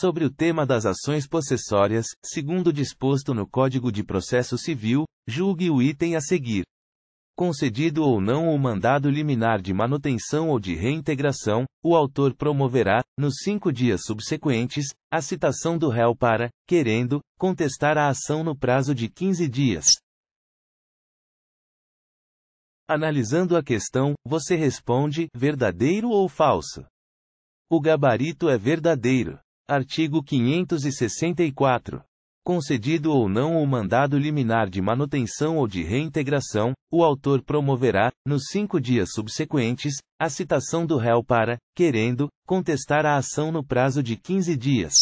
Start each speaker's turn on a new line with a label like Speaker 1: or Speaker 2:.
Speaker 1: sobre o tema das ações possessórias, segundo disposto no Código de Processo Civil, julgue o item a seguir. Concedido ou não o mandado liminar de manutenção ou de reintegração, o autor promoverá, nos cinco dias subsequentes, a citação do réu para, querendo, contestar a ação no prazo de 15 dias. Analisando a questão, você responde: verdadeiro ou falso? O gabarito é verdadeiro. Artigo 564. Concedido ou não o mandado liminar de manutenção ou de reintegração, o autor promoverá, nos cinco dias subsequentes, a citação do réu para, querendo, contestar a ação no prazo de 15 dias,